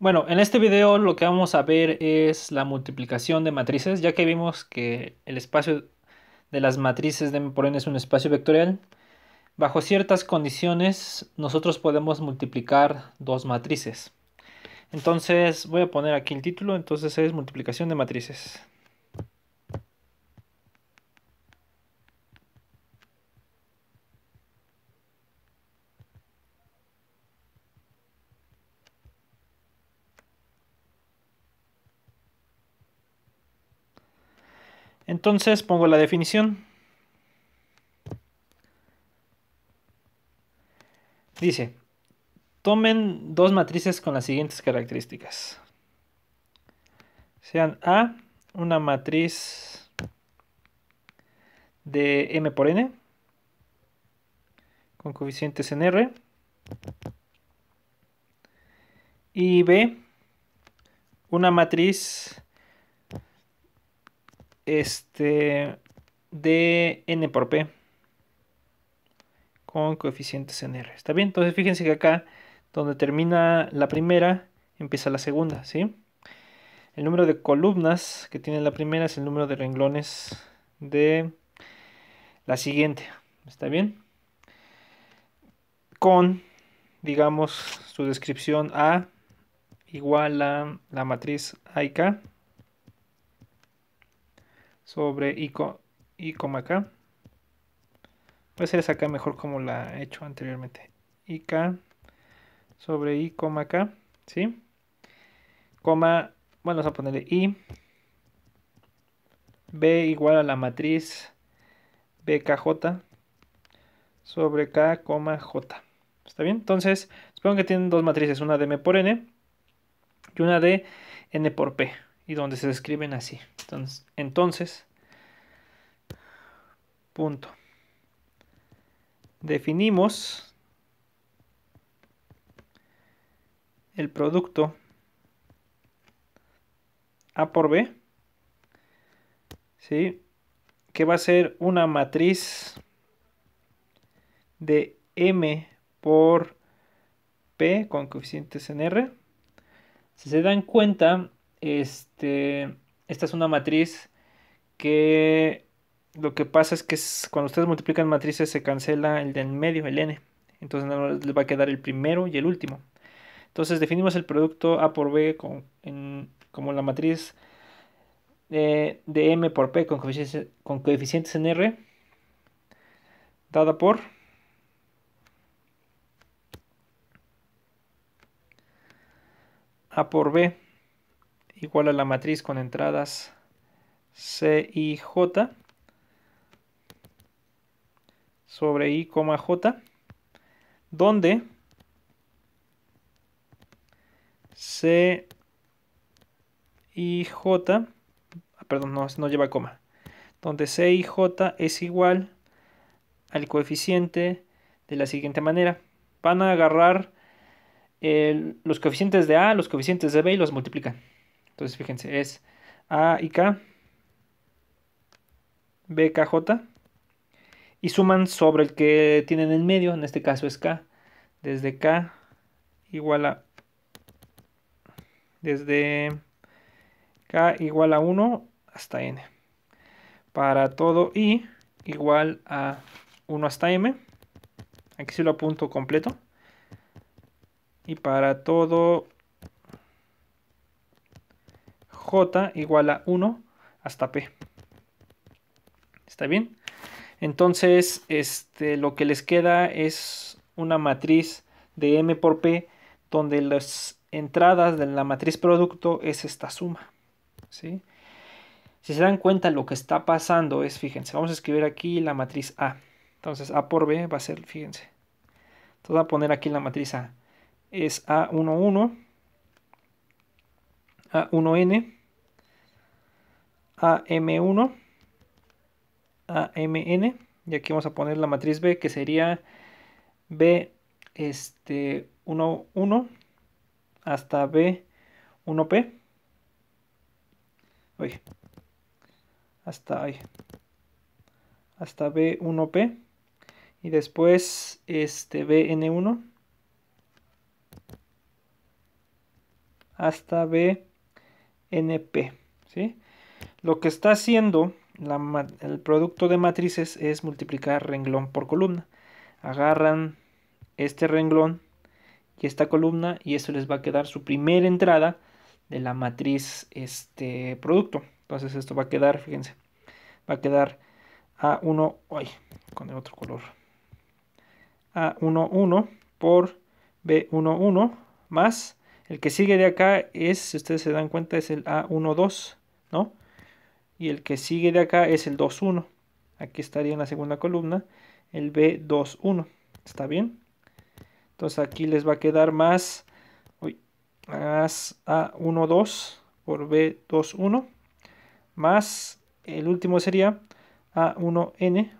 Bueno, en este video lo que vamos a ver es la multiplicación de matrices, ya que vimos que el espacio de las matrices de M por n es un espacio vectorial. Bajo ciertas condiciones nosotros podemos multiplicar dos matrices. Entonces voy a poner aquí el título, entonces es multiplicación de matrices. Entonces pongo la definición. Dice, tomen dos matrices con las siguientes características. Sean A, una matriz de M por N, con coeficientes en R. Y B, una matriz este, de n por p con coeficientes en r. ¿Está bien? Entonces fíjense que acá donde termina la primera empieza la segunda, ¿sí? El número de columnas que tiene la primera es el número de renglones de la siguiente. ¿Está bien? Con, digamos, su descripción A igual a la matriz A y K sobre I, K, coma acá. Voy a esa acá mejor como la he hecho anteriormente. I, K sobre I, coma K, ¿sí? Coma, bueno, vamos a ponerle I. B igual a la matriz BKJ sobre K, coma J. ¿Está bien? Entonces, supongo que tienen dos matrices, una de M por N y una de N por P y donde se describen así. Entonces, entonces punto. Definimos el producto A por B, ¿sí? que va a ser una matriz de M por P con coeficientes en R. Si se dan cuenta, este, esta es una matriz que lo que pasa es que cuando ustedes multiplican matrices se cancela el de en medio, el n. Entonces les va a quedar el primero y el último. Entonces definimos el producto A por B como la matriz eh, de, M por P con coeficientes, con coeficientes en R dada por A por B igual a la matriz con entradas C y J sobre I, J, donde C y J, ah, perdón, no, no lleva coma, donde C y J es igual al coeficiente de la siguiente manera. Van a agarrar los coeficientes de A, los coeficientes de B y los multiplican. Entonces, fíjense, es A y K, B, K, J, y suman sobre el que tienen en medio, en este caso es K, desde K igual a, desde K igual a 1 hasta N, para todo I igual a 1 hasta M, aquí sí lo apunto completo, y para todo j igual a 1 hasta p. ¿Está bien? Entonces, este, lo que les queda es una matriz de m por p donde las entradas de la matriz producto es esta suma. Si se dan cuenta, lo que está pasando es, fíjense, vamos a escribir aquí la matriz A. Entonces, A por B va a ser, fíjense. Entonces, voy a poner aquí la matriz A. Es A11 a1N, AM1, AMN, y aquí vamos a poner la matriz B que sería B este 1, hasta B 1P. Uy, hasta ahí. Hasta B1P. Y después este BN1. Hasta B NP. ¿sí? Lo que está haciendo el producto de matrices es multiplicar renglón por columna. Agarran este renglón y esta columna y eso les va a quedar su primera entrada de la matriz este producto. Entonces esto va a quedar, fíjense, va a quedar A1, con el otro color. A11 por B11 más el que sigue de acá es, si ustedes se dan cuenta, es el A12, ¿no? Y el que sigue de acá es el 21. Aquí estaría en la segunda columna el B21. ¿Está bien? Entonces aquí les va a quedar más, uy, más A12 por B21 más el último sería A1N,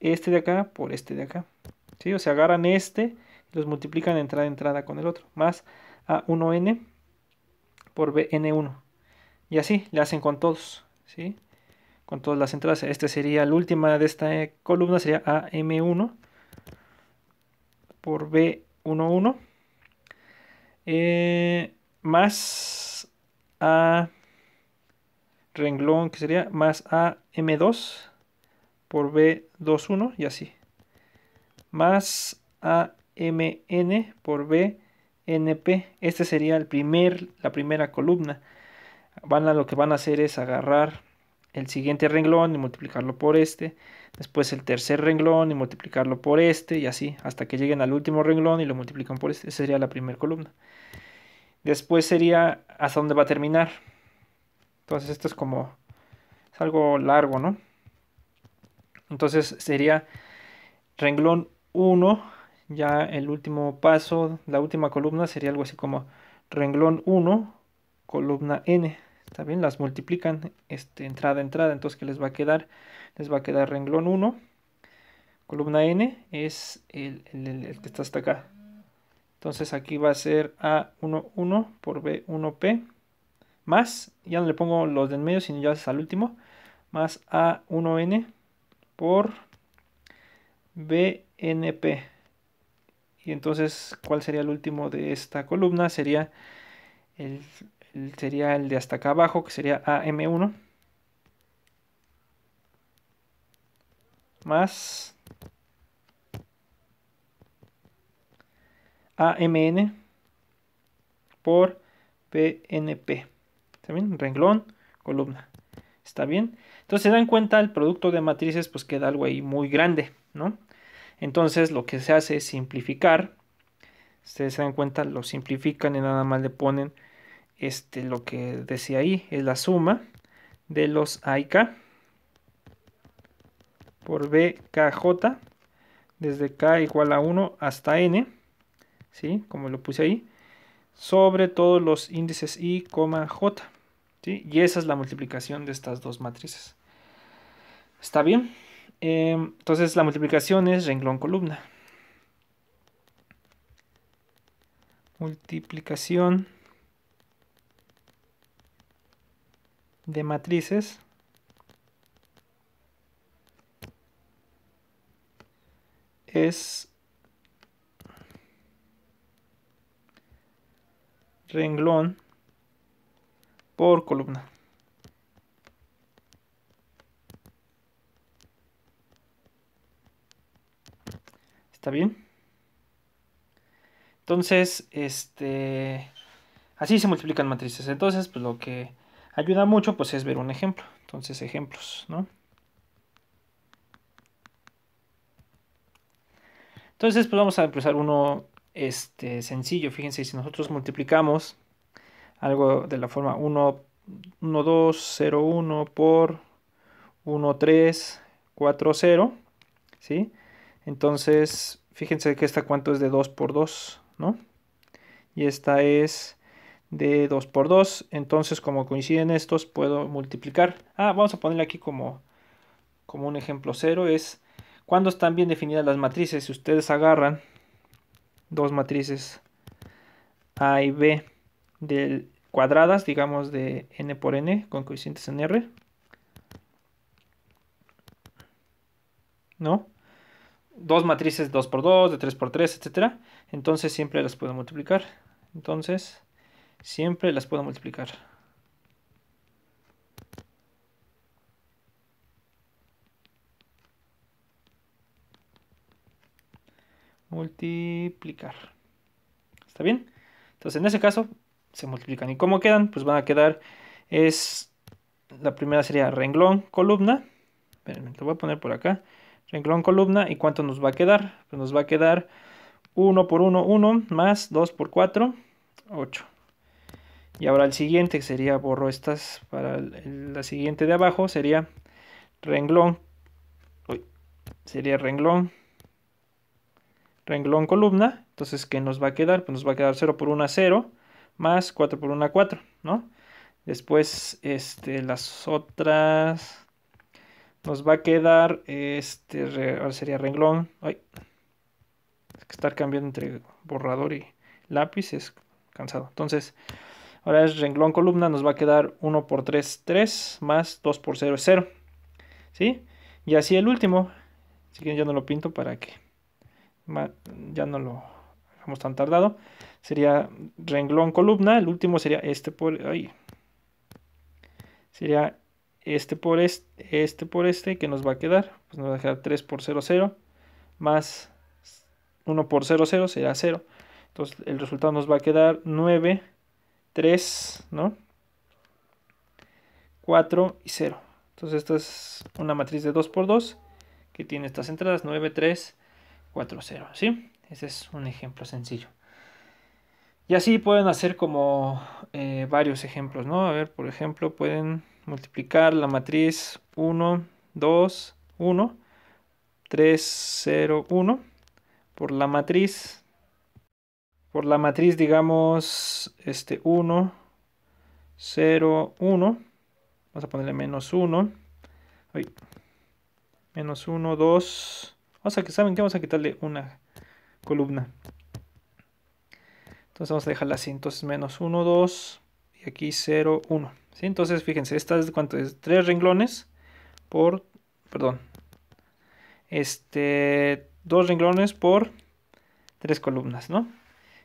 este de acá por este de acá. ¿Sí? O sea, agarran este y los multiplican entrada entrada con el otro, más a 1n por bn1. Y así le hacen con todos, Con todas las entradas. esta sería la última de esta eh, columna, sería am1 por b11 eh, más a renglón que sería más am 2 por b21 y así más amn por b NP. Este sería el primer, la primera columna. Van a, lo que van a hacer es agarrar el siguiente renglón y multiplicarlo por este, después el tercer renglón y multiplicarlo por este y así hasta que lleguen al último renglón y lo multiplican por este. Esa sería la primera columna. Después sería hasta dónde va a terminar. Entonces esto es como es algo largo, ¿no? Entonces sería renglón 1 ya el último paso, la última columna sería algo así como renglón 1, columna n. Está bien, las multiplican este, entrada entrada. Entonces, ¿qué les va a quedar? Les va a quedar renglón 1, columna n es el, que está hasta acá. Entonces aquí va a ser A11 por B1P más, ya no le pongo los de en medio, sino ya es al último, más A1N por BNP. Y entonces, ¿cuál sería el último de esta columna? Sería el, sería el de hasta acá abajo, que sería AM1. Más AMN por PNP. ¿Está bien? Renglón, columna. ¿Está bien? Entonces se dan cuenta el producto de matrices pues queda algo ahí muy grande, ¿no? Entonces lo que se hace es simplificar. Ustedes se dan cuenta, lo simplifican y nada más le ponen este, lo que decía ahí, es la suma de los AIK por BKJ desde K igual a 1 hasta N, ¿sí? como lo puse ahí, sobre todos los índices I, J. ¿sí? Y esa es la multiplicación de estas dos matrices. ¿Está bien? Em, entonces la multiplicación es renglón columna. Multiplicación de matrices es renglón por columna. ¿Está bien? Entonces, este... Así se multiplican matrices. Entonces, pues lo que ayuda mucho, pues es ver un ejemplo. Entonces, ejemplos, ¿no? Entonces, pues vamos a empezar uno este, sencillo. Fíjense, si nosotros multiplicamos algo de la forma 1, 1, 2, 0, 1 por 1, 3, 4, 0, ¿sí? Entonces, fíjense que esta cuánto es de 2 por 2, ¿no? Y esta es de 2 por 2. Entonces, como coinciden estos, puedo multiplicar. Ah, vamos a ponerle aquí como, un ejemplo 0. Es cuando están bien definidas las matrices. Si ustedes agarran dos matrices A y B de cuadradas, digamos de n por n, con coeficientes en R. ¿No? dos matrices 2x2, de 3x3, etc. Entonces siempre las puedo multiplicar. Entonces siempre las puedo multiplicar. Multiplicar. ¿Está bien? Entonces en ese caso se multiplican. ¿Y cómo quedan? Pues van a quedar es la primera sería renglón, columna. Espérenme, lo voy a poner por acá renglón columna. ¿Y cuánto nos va a quedar? Pues nos va a quedar 1 por 1, 1, más 2 por 4, 8. Y ahora el siguiente, que sería, borro estas para la siguiente de abajo, sería renglón, uy, sería renglón, renglón columna. Entonces, ¿qué nos va a quedar? Pues nos va a quedar 0 por 1, 0, más 4 por 1, 4, ¿no? Después, este, las otras... Nos va a quedar este, ahora sería renglón. Ay, es que estar cambiando entre borrador y lápiz es cansado. Entonces, ahora es renglón columna, nos va a quedar 1 por 3, 3, más 2 por 0 es 0. ¿Sí? Y así el último. Si quieren, ya no lo pinto para que ya no lo hemos tan tardado. Sería renglón columna, el último sería este por ahí. Sería este por este, este por este, que nos va a quedar? Pues nos va a quedar 3 por 0, 0, más 1 por 0, 0 será 0. Entonces el resultado nos va a quedar 9, 3, ¿no? 4 y 0. Entonces esta es una matriz de 2 por 2 que tiene estas entradas 9, 3, 4, 0, ¿sí? Ese es un ejemplo sencillo. Y así pueden hacer como eh, varios ejemplos, ¿no? A ver, por ejemplo, pueden multiplicar la matriz 1, 2, 1, 3, 0, 1 por la matriz, por la matriz digamos este 1, 0, 1, vamos a ponerle menos 1, menos 1, 2, o sea que saben que vamos a quitarle una columna. Entonces vamos a dejarla así, entonces menos 1, 2 y aquí 0, 1. Entonces, fíjense, esta es cuánto es, tres renglones por, perdón, este, dos renglones por tres columnas, ¿no?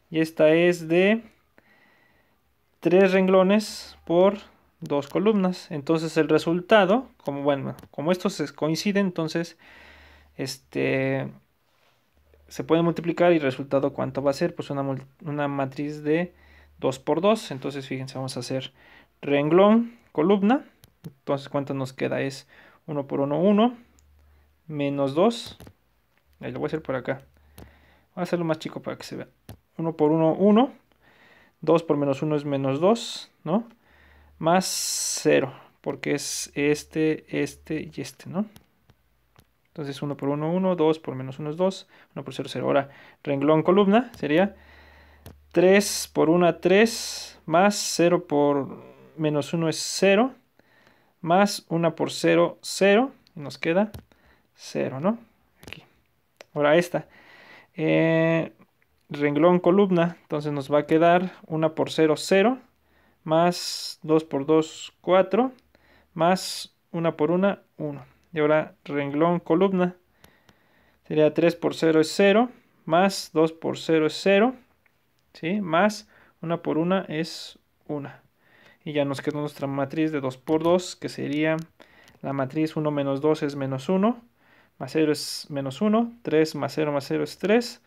Y esta es de tres renglones por dos columnas. Entonces el resultado, como bueno, como estos coinciden, entonces este se puede multiplicar y el resultado cuánto va a ser, pues una, una matriz de 2 por 2. Entonces fíjense, vamos a hacer renglón, columna. Entonces, ¿cuánto nos queda? Es 1 por 1, 1, menos 2. Ahí lo voy a hacer por acá. Voy a hacerlo más chico para que se vea. 1 por 1, 1. 2 por menos 1 es menos 2, ¿no? Más 0, porque es este, este y este, ¿no? Entonces 1 por 1, 1, 2 por menos 1 es 2, 1 por 0, 0. Ahora, renglón columna sería 3 por 1, 3, más 0 por menos 1 es 0, más 1 por 0, 0, y nos queda 0, ¿no? Aquí. Ahora esta. Eh, renglón columna, entonces nos va a quedar 1 por 0, 0, más 2 por 2, 4, más 1 por 1, 1. Y ahora renglón columna, sería 3 por 0 es 0, más 2 por 0 es 0, ¿sí? más 1 por 1 es 1. Y ya nos quedó nuestra matriz de 2 por 2, que sería la matriz 1 menos 2 es menos 1, más 0 es menos 1, 3 más 0 más 0 es 3,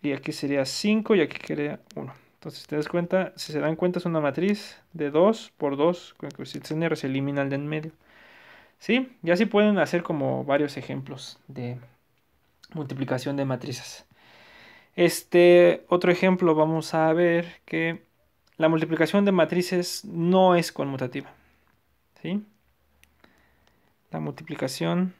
y aquí sería 5 y aquí quedaría 1. Entonces, si te das cuenta, si se dan cuenta, es una matriz de 2 por 2 con coeficientes n, se elimina el de en medio. ¿Sí? Y así pueden hacer como varios ejemplos de multiplicación de matrices. Este otro ejemplo, vamos a ver que la multiplicación de matrices no es conmutativa. ¿sí? La multiplicación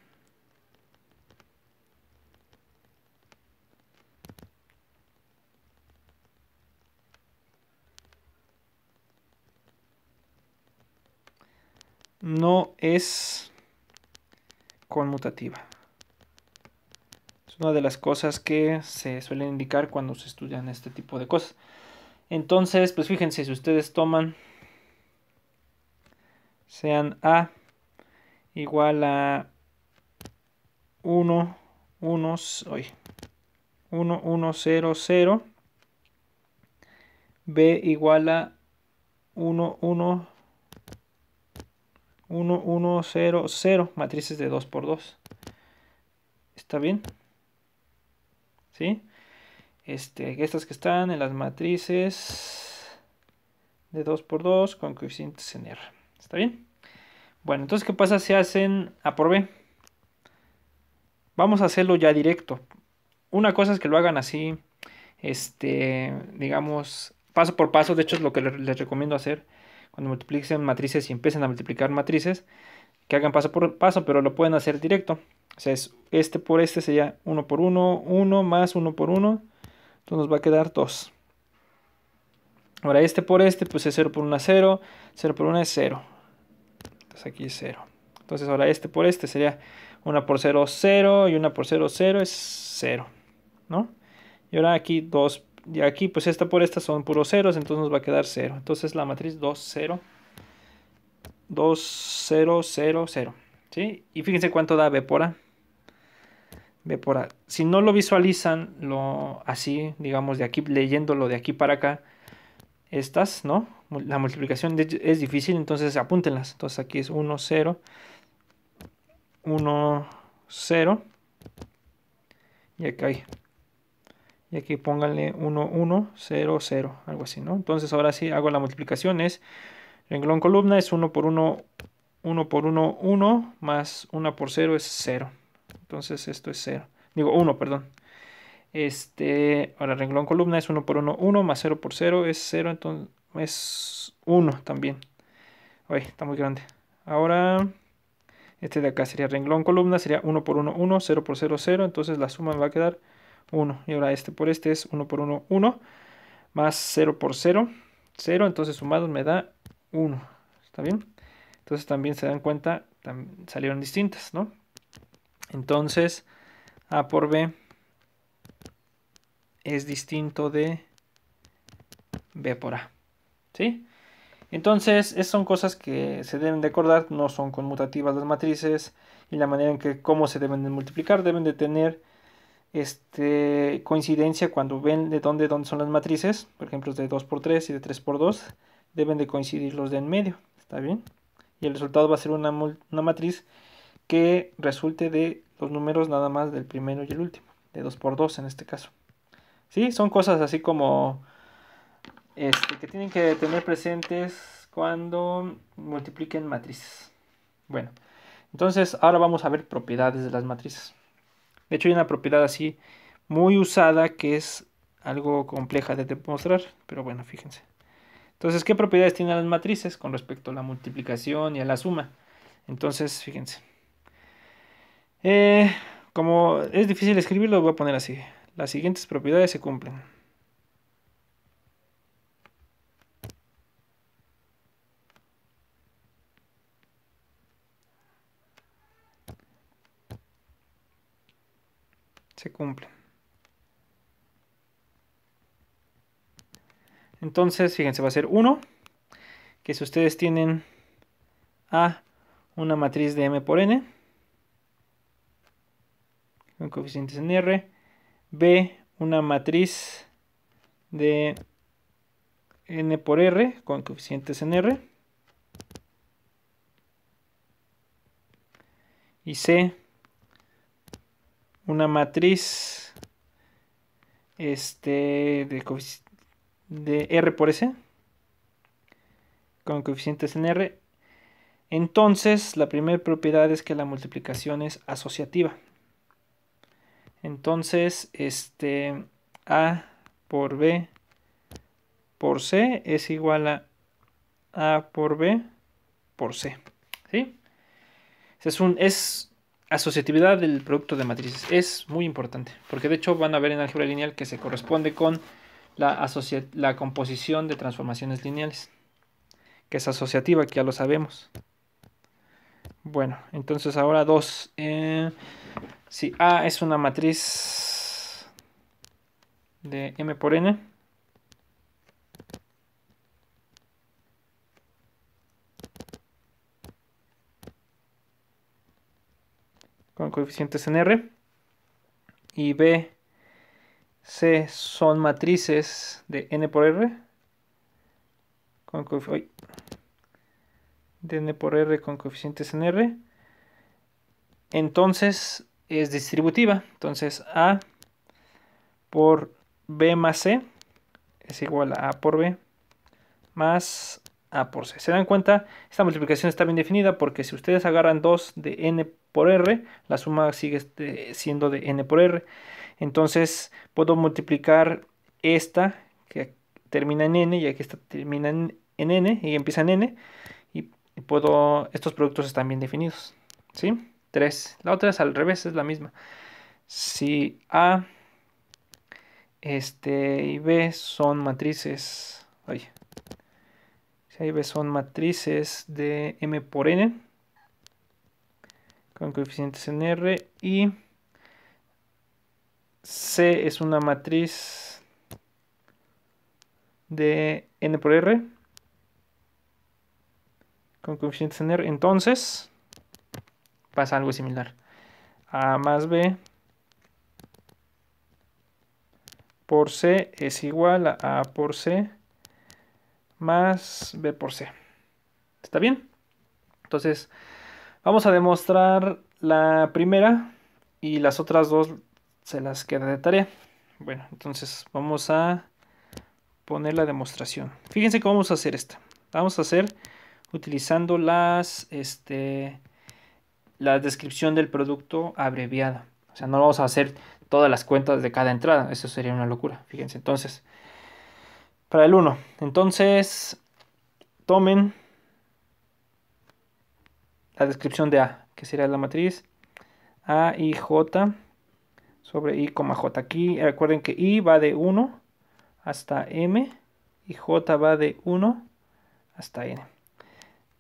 no es conmutativa. Es una de las cosas que se suelen indicar cuando se estudian este tipo de cosas. Entonces, pues fíjense, si ustedes toman, sean A igual a 1, 1, 1, 1, 0, 0. B igual a 1, 1, 1, 1, 0, 0. Matrices de 2 por 2. ¿Está bien? ¿Sí? Este, estas que están en las matrices de 2 por 2 con coeficientes en R. ¿Está bien? Bueno, entonces, ¿qué pasa si hacen A por B? Vamos a hacerlo ya directo. Una cosa es que lo hagan así, este, digamos, paso por paso. De hecho, es lo que les recomiendo hacer cuando multipliquen matrices y empiecen a multiplicar matrices, que hagan paso por paso, pero lo pueden hacer directo. O sea, es este por este sería 1 por 1, 1 más 1 por 1, entonces nos va a quedar 2. Ahora este por este, pues es 0 por 1 es 0, 0 por 1 es 0. Entonces aquí es 0. Entonces ahora este por este sería 1 por 0, 0 y 1 por 0, 0 es 0. ¿No? Y ahora aquí 2, y aquí pues esta por esta son puros ceros, entonces nos va a quedar 0. Entonces la matriz 2, 0, 2, 0, 0, 0. ¿Sí? Y fíjense cuánto da B por A. Si no lo visualizan así, digamos, de aquí, leyéndolo de aquí para acá, estas, ¿no? La multiplicación es difícil, entonces apúntenlas. Entonces aquí es 1, 0, 1, 0. Y acá hay. Y aquí pónganle 1, 1, 0, 0, algo así, ¿no? Entonces ahora sí hago la multiplicación, es renglón columna, es 1 por 1, 1 por 1, 1, más 1 por 0 es 0. Entonces esto es 0. Digo 1, perdón. Este, ahora renglón columna es 1 por 1, 1 más 0 por 0 es 0, entonces es 1 también. uy, está muy grande. Ahora, este de acá sería renglón columna, sería 1 por 1, 1, 0 por 0, 0, entonces la suma me va a quedar 1. Y ahora este por este es 1 por 1, 1, más 0 por 0, 0, entonces sumados me da 1. ¿Está bien? Entonces también se dan cuenta, salieron distintas, ¿no? Entonces, A por B es distinto de B por A. ¿Sí? Entonces, esas son cosas que se deben de acordar, no son conmutativas las matrices y la manera en que cómo se deben de multiplicar, deben de tener este, coincidencia cuando ven de dónde, son las matrices, por ejemplo, de 2 por 3 y de 3 por 2, deben de coincidir los de en medio, ¿está bien? Y el resultado va a ser una, una matriz que resulte de los números nada más del primero y el último, de 2 por 2 en este caso. ¿Sí? Son cosas así como este, que tienen que tener presentes cuando multipliquen matrices. Bueno, entonces ahora vamos a ver propiedades de las matrices. De hecho hay una propiedad así muy usada que es algo compleja de demostrar, pero bueno, fíjense. Entonces, ¿qué propiedades tienen las matrices con respecto a la multiplicación y a la suma? Entonces, fíjense. Eh, como es difícil escribirlo, voy a poner así. Las siguientes propiedades se cumplen. Se cumplen. Entonces, fíjense, va a ser 1, que si ustedes tienen A, una matriz de M por N, con coeficientes en R. B, una matriz de N por R con coeficientes en R. Y C, una matriz este, de, de R por S con coeficientes en R. Entonces, la primera propiedad es que la multiplicación es asociativa. Entonces, este A por B por C es igual a A por B por C. ¿Sí? Es, un, es asociatividad del producto de matrices. Es muy importante. Porque de hecho van a ver en álgebra lineal que se corresponde con la, la composición de transformaciones lineales. Que es asociativa, que ya lo sabemos. Bueno, entonces ahora dos. Eh, si A es una matriz de M por N, con coeficientes en R, y B, C son matrices de N por R, con de N por R con coeficientes en R, entonces es distributiva. Entonces A por B más C es igual a A por B más A por C. ¿Se dan cuenta? Esta multiplicación está bien definida porque si ustedes agarran 2 de N por R, la suma sigue este, siendo de N por R. Entonces puedo multiplicar esta que termina en N y aquí esta termina en N y empieza en N. Y puedo, estos productos están bien definidos. ¿Sí? 3. La otra es al revés, es la misma. Si A este, y B son matrices, ay si A y B son matrices de M por N, con coeficientes en R, y C es una matriz de N por R, con coeficientes en R, entonces pasa algo similar. A más B por C es igual a A por C más B por C. ¿Está bien? Entonces, vamos a demostrar la primera y las otras dos se las queda de tarea. Bueno, entonces vamos a poner la demostración. Fíjense cómo vamos a hacer esta. Vamos a hacer utilizando las este, la descripción del producto abreviada. O sea, no vamos a hacer todas las cuentas de cada entrada. Eso sería una locura. Fíjense, entonces, para el 1. Entonces, tomen la descripción de A, que sería la matriz A y J sobre I, J. Aquí recuerden que I va de 1 hasta M y J va de 1 hasta N.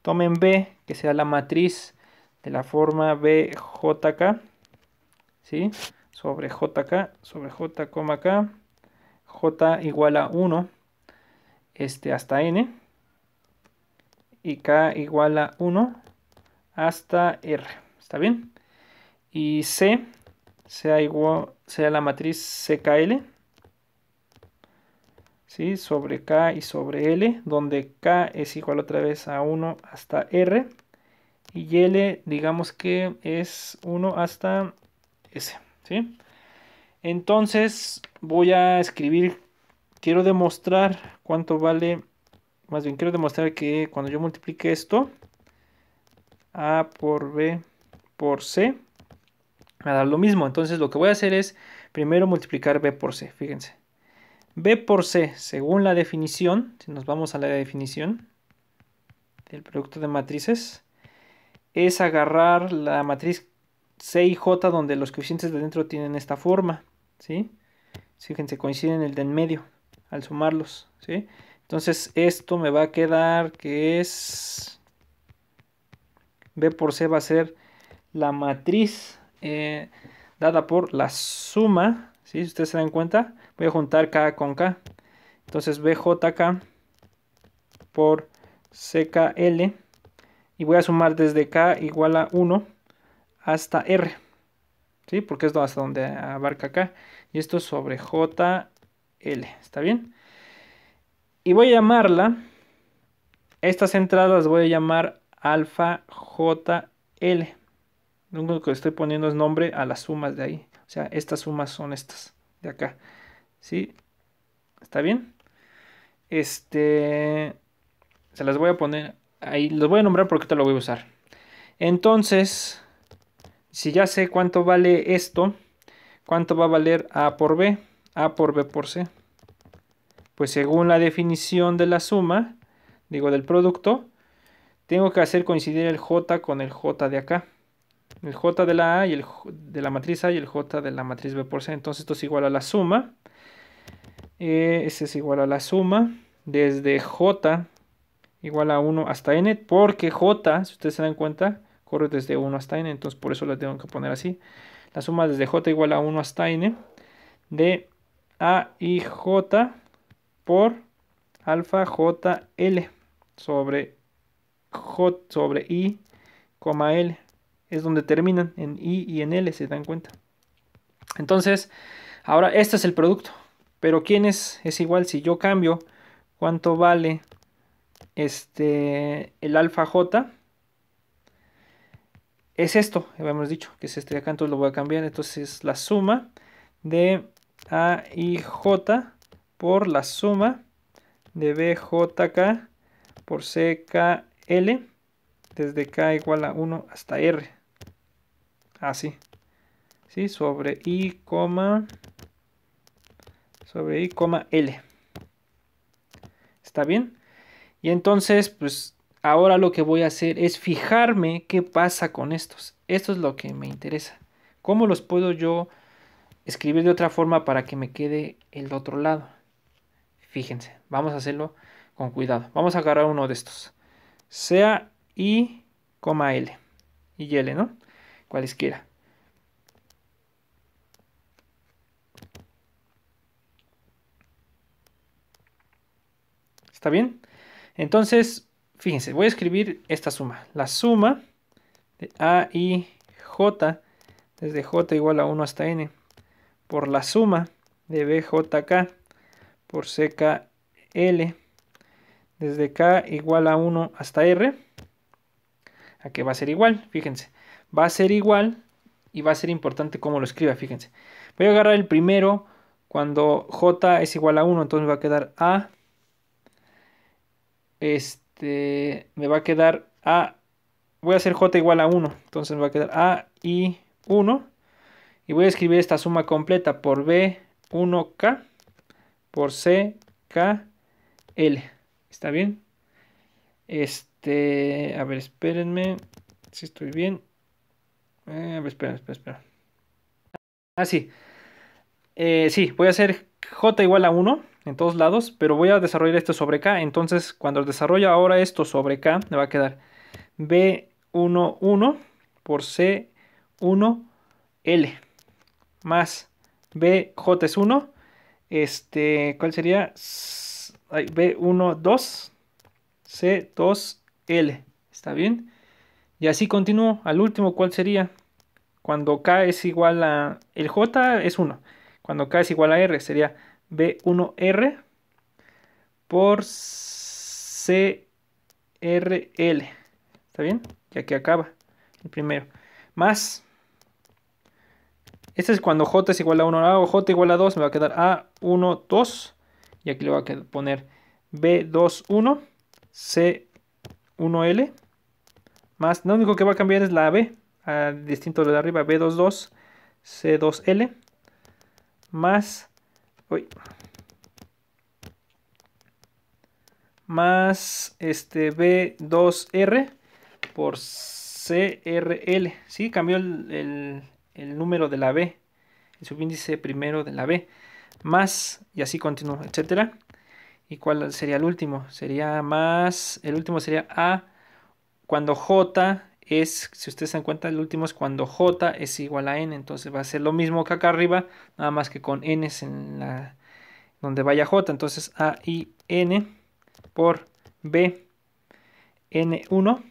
Tomen B, que sea la matriz de la forma BJK, ¿sí? Sobre JK, sobre J, K, J igual a 1 este, hasta N y K igual a 1 hasta R, ¿está bien? Y C sea igual, sea la matriz CKL, ¿sí? Sobre K y sobre L, donde K es igual otra vez a 1 hasta R y L digamos que es 1 hasta S, ¿sí? Entonces voy a escribir, quiero demostrar cuánto vale, más bien quiero demostrar que cuando yo multiplique esto, A por B por C, va a dar lo mismo. Entonces lo que voy a hacer es primero multiplicar B por C, fíjense. B por C, según la definición, si nos vamos a la definición del producto de matrices, es agarrar la matriz C y J donde los coeficientes de dentro tienen esta forma, ¿sí? Fíjense, coinciden el de en medio al sumarlos, ¿sí? Entonces esto me va a quedar que es... B por C va a ser la matriz eh, dada por la suma, ¿sí? Si ustedes se dan cuenta, voy a juntar K con K. Entonces BJK por CKL y voy a sumar desde K igual a 1 hasta R. ¿Sí? Porque es hasta donde abarca acá. Y esto es sobre JL. ¿Está bien? Y voy a llamarla. Estas entradas las voy a llamar alfa JL. Lo único que estoy poniendo es nombre a las sumas de ahí. O sea, estas sumas son estas de acá. ¿Sí? ¿Está bien? Este. Se las voy a poner Ahí los voy a nombrar porque te lo voy a usar. Entonces, si ya sé cuánto vale esto, ¿cuánto va a valer A por B? A por B por C. Pues según la definición de la suma, digo del producto, tengo que hacer coincidir el J con el J de acá. El J de la A y el de la matriz A y el J de la matriz B por C. Entonces esto es igual a la suma. Eh, ese es igual a la suma. Desde J igual a 1 hasta n, porque j, si ustedes se dan cuenta, corre desde 1 hasta n, entonces por eso la tengo que poner así. La suma desde j igual a 1 hasta n de a y j por alfa jl sobre j sobre i, l. Es donde terminan en i y en l, se dan cuenta. Entonces, ahora este es el producto. Pero ¿quién es? Es igual si yo cambio cuánto vale este, el alfa J es esto, habíamos dicho, que es este de acá, entonces lo voy a cambiar. Entonces es la suma de A y J por la suma de BJK por l desde K igual a 1 hasta R. Así. Ah, ¿Sí? Sobre I, coma sobre I, coma L. ¿Está bien? Y entonces, pues ahora lo que voy a hacer es fijarme qué pasa con estos. Esto es lo que me interesa. ¿Cómo los puedo yo escribir de otra forma para que me quede el otro lado? Fíjense, vamos a hacerlo con cuidado. Vamos a agarrar uno de estos. Sea I, L. Y L, ¿no? Cualesquiera. ¿Está bien? Entonces, fíjense, voy a escribir esta suma. La suma de A y J, desde J igual a 1 hasta N, por la suma de BJK por CKL, desde K igual a 1 hasta R, a que va a ser igual, fíjense. Va a ser igual y va a ser importante cómo lo escriba, fíjense. Voy a agarrar el primero cuando J es igual a 1, entonces va a quedar A este, me va a quedar A, voy a hacer J igual a 1, entonces me va a quedar A y 1, y voy a escribir esta suma completa por B, 1K, por C, K, L, ¿está bien? Este, a ver, espérenme, si estoy bien, eh, a ver, espera, espera, Ah, sí. Eh, sí, voy a hacer j igual a 1 en todos lados, pero voy a desarrollar esto sobre K. Entonces, cuando desarrollo ahora esto sobre K, me va a quedar B11 por C1L más BJ1, este, ¿cuál sería? B12, C2L, ¿está bien? Y así continúo al último, ¿cuál sería? Cuando K es igual a, el J es 1, cuando K es igual a R sería B1R por CRL. ¿Está bien? Ya que acaba el primero. Más. Este es cuando J es igual a 1A ah, o J igual a 2. Me va a quedar a 12 2. Y aquí le voy a poner b 21 C1L. Más. Lo único que va a cambiar es la B. A distinto de la de arriba. B2, 22 c 2 l Más más este B2R por CRL. Sí, cambió el, el, número de la B. El subíndice primero de la B. Más, y así continuo etcétera. ¿Y cuál sería el último? Sería más, el último sería A cuando J es, si ustedes se dan cuenta, el último es cuando j es igual a n, entonces va a ser lo mismo que acá arriba, nada más que con n es en la, donde vaya j, entonces a i n por b n1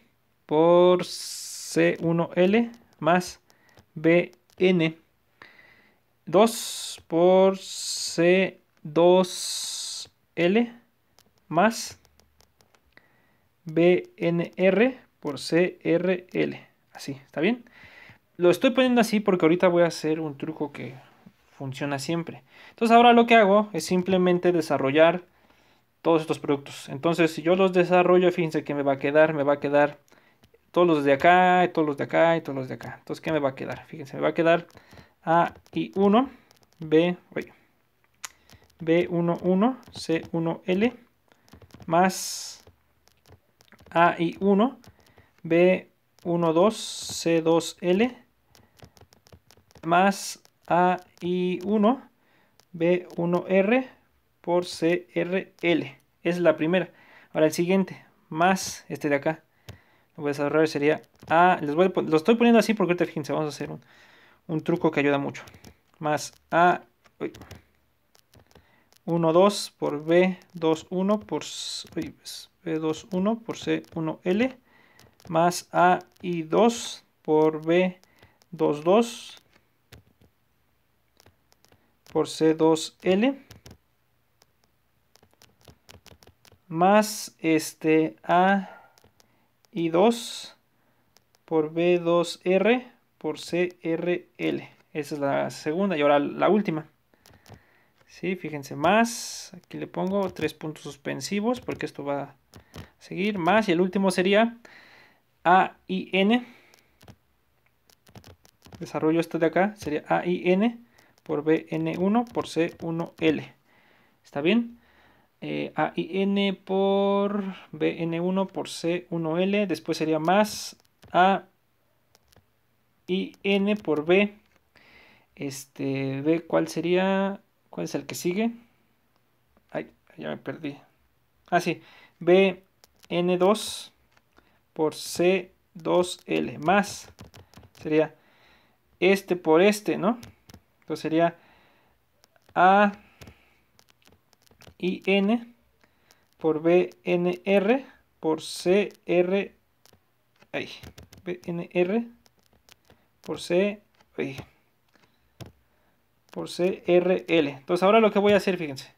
por c1l más n 2 por c2l más bnr por CRL. Así, ¿está bien? Lo estoy poniendo así porque ahorita voy a hacer un truco que funciona siempre. Entonces ahora lo que hago es simplemente desarrollar todos estos productos. Entonces si yo los desarrollo, fíjense que me va a quedar, me va a quedar todos los de acá, y todos los de acá, y todos los de acá. Entonces, ¿qué me va a quedar? Fíjense, me va a quedar A y 1, B, oye, B11, C1L, más A y 1, B12C2L más AI1 B1R por CRL. Es la primera. Ahora el siguiente, más este de acá. Lo voy a desarrollar, sería A. lo estoy poniendo así porque ahorita fíjense, vamos a hacer un, truco que ayuda mucho. Más A. 1, 2 por B21 por, B21 por C1L más A y 2 por B 22 por C2L más este A y 2 por B2R por CRL. Esa es la segunda y ahora la última. Sí, fíjense, más, aquí le pongo tres puntos suspensivos porque esto va a seguir, más y el último sería AIN, desarrollo esto de acá, sería AIN por BN1 por C1L. ¿Está bien? Eh, AIN por BN1 por C1L, después sería más AIN por B. Este, B, ¿cuál sería? ¿Cuál es el que sigue? Ay, ya me perdí. Ah, sí, BN2 por C2L más sería este por este, ¿no? Entonces sería A y N por BNR por CR ahí, BNR por C ahí, por CRL. Entonces ahora lo que voy a hacer, fíjense,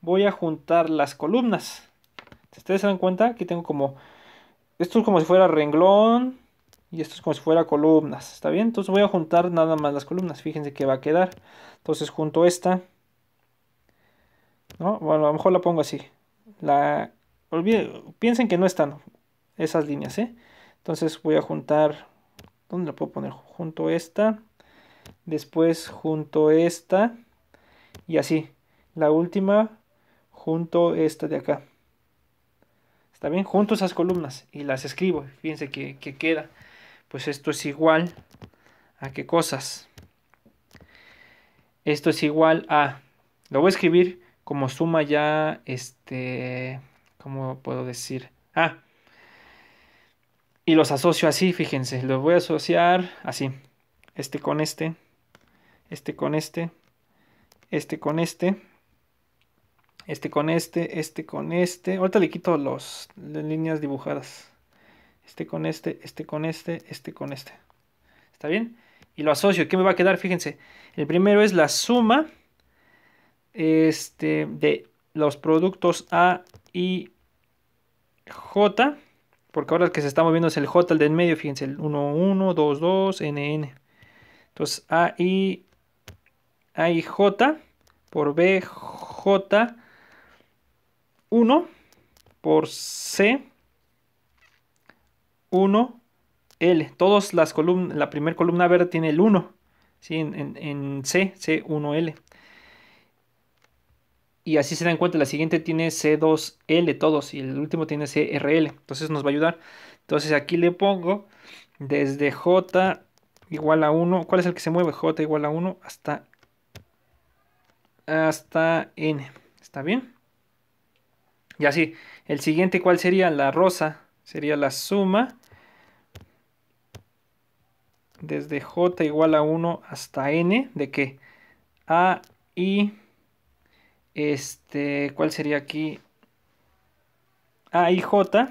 voy a juntar las columnas. Si ustedes se dan cuenta, que tengo como esto es como si fuera renglón. Y esto es como si fuera columnas. ¿Está bien? Entonces voy a juntar nada más las columnas. Fíjense que va a quedar. Entonces junto esta. ¿no? Bueno, a lo mejor la pongo así. La... Piensen que no están esas líneas. ¿eh? Entonces voy a juntar. ¿Dónde la puedo poner? Junto esta. Después junto esta. Y así. La última junto esta de acá. Está bien, junto esas columnas y las escribo. Fíjense que, queda. Pues esto es igual a qué cosas. Esto es igual a... Lo voy a escribir como suma ya, este... ¿Cómo puedo decir? Ah. Y los asocio así, fíjense. Los voy a asociar así. Este con este. Este con este. Este con este este con este, este con este. Ahorita le quito los, las líneas dibujadas. Este con este, este con este, este con este. ¿Está bien? Y lo asocio. ¿Qué me va a quedar? Fíjense. El primero es la suma este, de los productos A y J. Porque ahora el que se está moviendo es el J, el de en medio. Fíjense, el 1, 1, 2, 2, N. Entonces A y, J por B, J 1 por C 1 L. Todas las columnas, la primera columna verde tiene el 1. En, C, C1L. Y así se dan cuenta, la siguiente tiene C2L todos y el último tiene CRL. Entonces nos va a ayudar. Entonces aquí le pongo desde J igual a 1. ¿Cuál es el que se mueve? J igual a 1 hasta, hasta N. ¿Está bien? Y así, el siguiente, ¿cuál sería? La rosa. Sería la suma desde j igual a 1 hasta n de que a y este cuál sería aquí a y j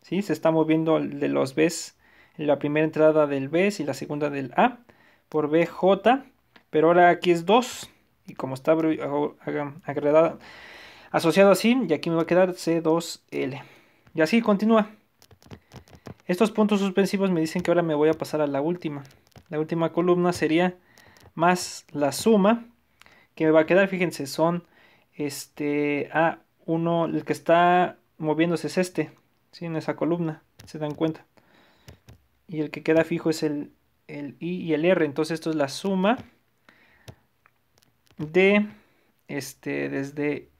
¿sí? se está moviendo de los b's la primera entrada del b y la segunda del a por bj pero ahora aquí es 2 y como está agregada asociado así y aquí me va a quedar C2L. Y así continúa. Estos puntos suspensivos me dicen que ahora me voy a pasar a la última. La última columna sería más la suma que me va a quedar, fíjense, son este A1, el que está moviéndose es este, en esa columna, se dan cuenta. Y el que queda fijo es el, el I y el R, entonces esto es la suma de este desde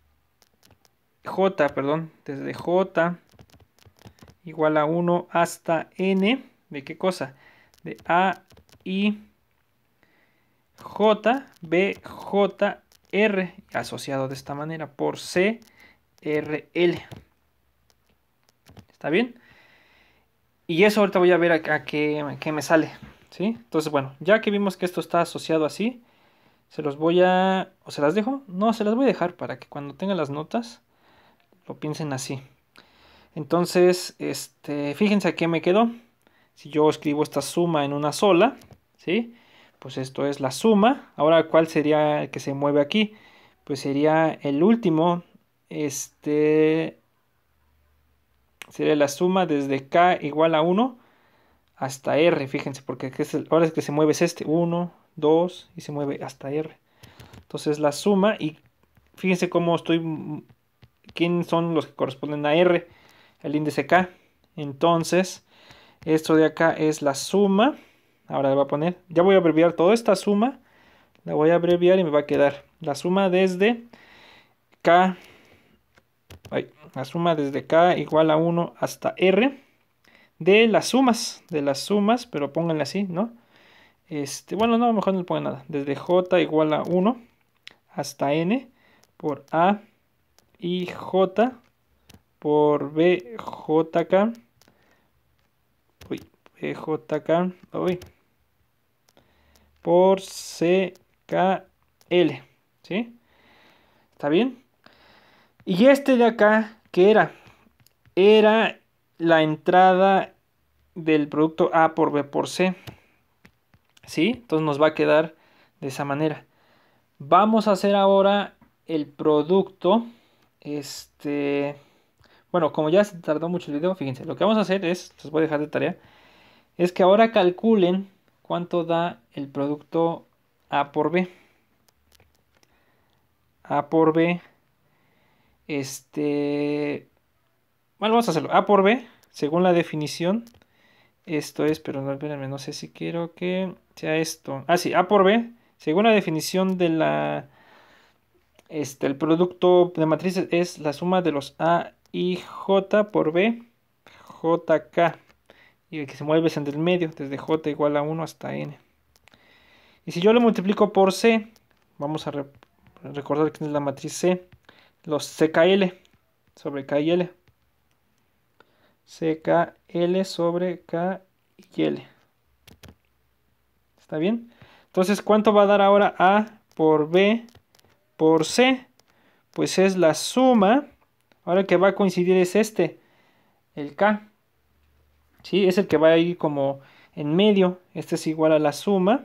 J, perdón, desde J igual a 1 hasta N, ¿de qué cosa? De A, I, J, B, J, R, asociado de esta manera por C, R, L. ¿Está bien? Y eso ahorita voy a ver a, que qué, me sale, ¿sí? Entonces, bueno, ya que vimos que esto está asociado así, se los voy a... ¿O se las dejo? No, se las voy a dejar para que cuando tengan las notas lo piensen así. Entonces, este, fíjense a qué me quedó. Si yo escribo esta suma en una sola, ¿sí? Pues esto es la suma. Ahora, ¿cuál sería el que se mueve aquí? Pues sería el último, este, sería la suma desde K igual a 1 hasta R, fíjense, porque ahora es que se mueve es este, 1, 2, y se mueve hasta R. Entonces la suma, y fíjense cómo estoy quién son los que corresponden a R, el índice K. Entonces, esto de acá es la suma. Ahora le voy a poner, ya voy a abreviar toda esta suma. La voy a abreviar y me va a quedar la suma desde K. la suma desde K igual a 1 hasta R. De las sumas, de las sumas, pero pónganle así, ¿no? Este, bueno, no, mejor no le pongan nada. Desde J igual a 1 hasta N por A IJ por BJK. Uy, BJK. Uy, por CKL. ¿Sí? ¿Está bien? Y este de acá, ¿qué era? Era la entrada del producto A por B por C. ¿Sí? Entonces nos va a quedar de esa manera. Vamos a hacer ahora el producto este. Bueno, como ya se tardó mucho el video, fíjense, lo que vamos a hacer es, les voy a dejar de tarea, es que ahora calculen cuánto da el producto A por B. A por B. Este. Bueno, vamos a hacerlo. A por B, según la definición. Esto es, pero no, no sé si quiero que sea esto. Ah, sí, A por B, según la definición de la este, el producto de matrices es la suma de los A y J por B, JK. Y el que se mueve es en el medio, desde J igual a 1 hasta N. Y si yo lo multiplico por C, vamos a recordar que es la matriz C, los CKL sobre K KL. CKL sobre K y L. ¿Está bien? Entonces, ¿cuánto va a dar ahora A por B por C, pues es la suma, ahora el que va a coincidir es este, el K, ¿sí? Es el que va a ir como en medio, este es igual a la suma,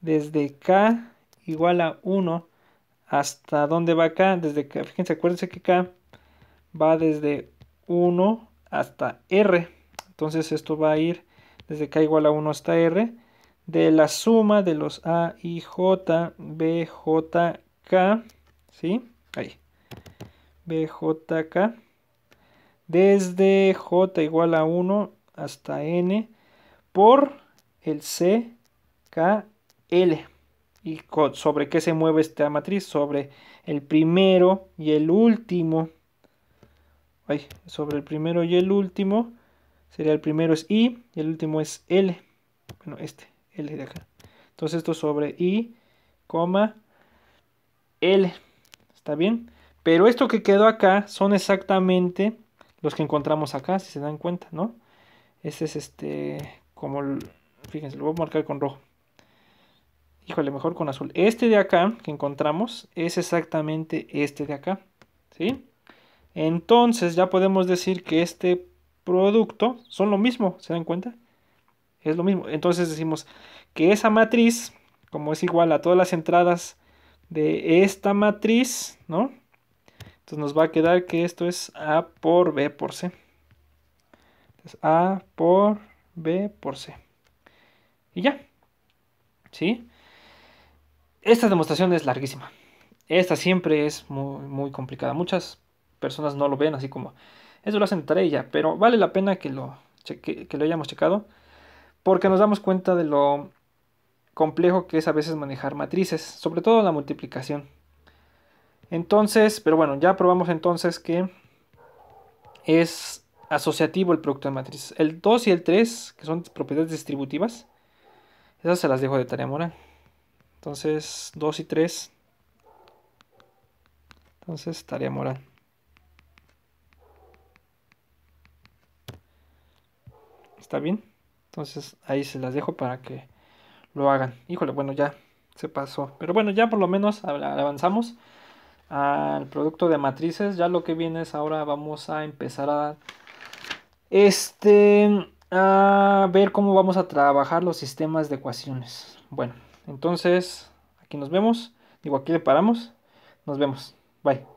desde K igual a 1, ¿hasta dónde va K? Desde K, fíjense, acuérdense que K va desde 1 hasta R, entonces esto va a ir desde K igual a 1 hasta R, de la suma de los A, y J, B, J, k, ¿sí? Ahí. BJK. Desde J igual a 1 hasta N por el CKL. ¿Y sobre qué se mueve esta matriz? Sobre el primero y el último. sobre el primero y el último. Sería el primero es I y el último es L. Bueno, este, L de acá. Entonces esto sobre I, coma, L. ¿Está bien? Pero esto que quedó acá son exactamente los que encontramos acá, si se dan cuenta, ¿no? Este es este, como, fíjense, lo voy a marcar con rojo. Híjole, mejor con azul. Este de acá que encontramos es exactamente este de acá, ¿sí? Entonces ya podemos decir que este producto son lo mismo, ¿se dan cuenta? Es lo mismo. Entonces decimos que esa matriz, como es igual a todas las entradas de esta matriz, ¿no? Entonces nos va a quedar que esto es A por B por C. Entonces A por B por C. Y ya. ¿Sí? Esta demostración es larguísima. Esta siempre es muy, complicada. Muchas personas no lo ven así como... Eso lo hacen tarea pero vale la pena que lo, que lo hayamos checado porque nos damos cuenta de lo complejo que es a veces manejar matrices, sobre todo la multiplicación. Entonces, pero bueno, ya probamos entonces que es asociativo el producto de matrices. El 2 y el 3, que son propiedades distributivas, esas se las dejo de tarea moral. Entonces, 2 y 3. Entonces, tarea moral. ¿Está bien? Entonces, ahí se las dejo para que lo hagan. Híjole, bueno, ya se pasó. Pero bueno, ya por lo menos avanzamos al producto de matrices. Ya lo que viene es ahora vamos a empezar a... Este... A ver cómo vamos a trabajar los sistemas de ecuaciones. Bueno, entonces aquí nos vemos. Digo, aquí le paramos. Nos vemos. Bye.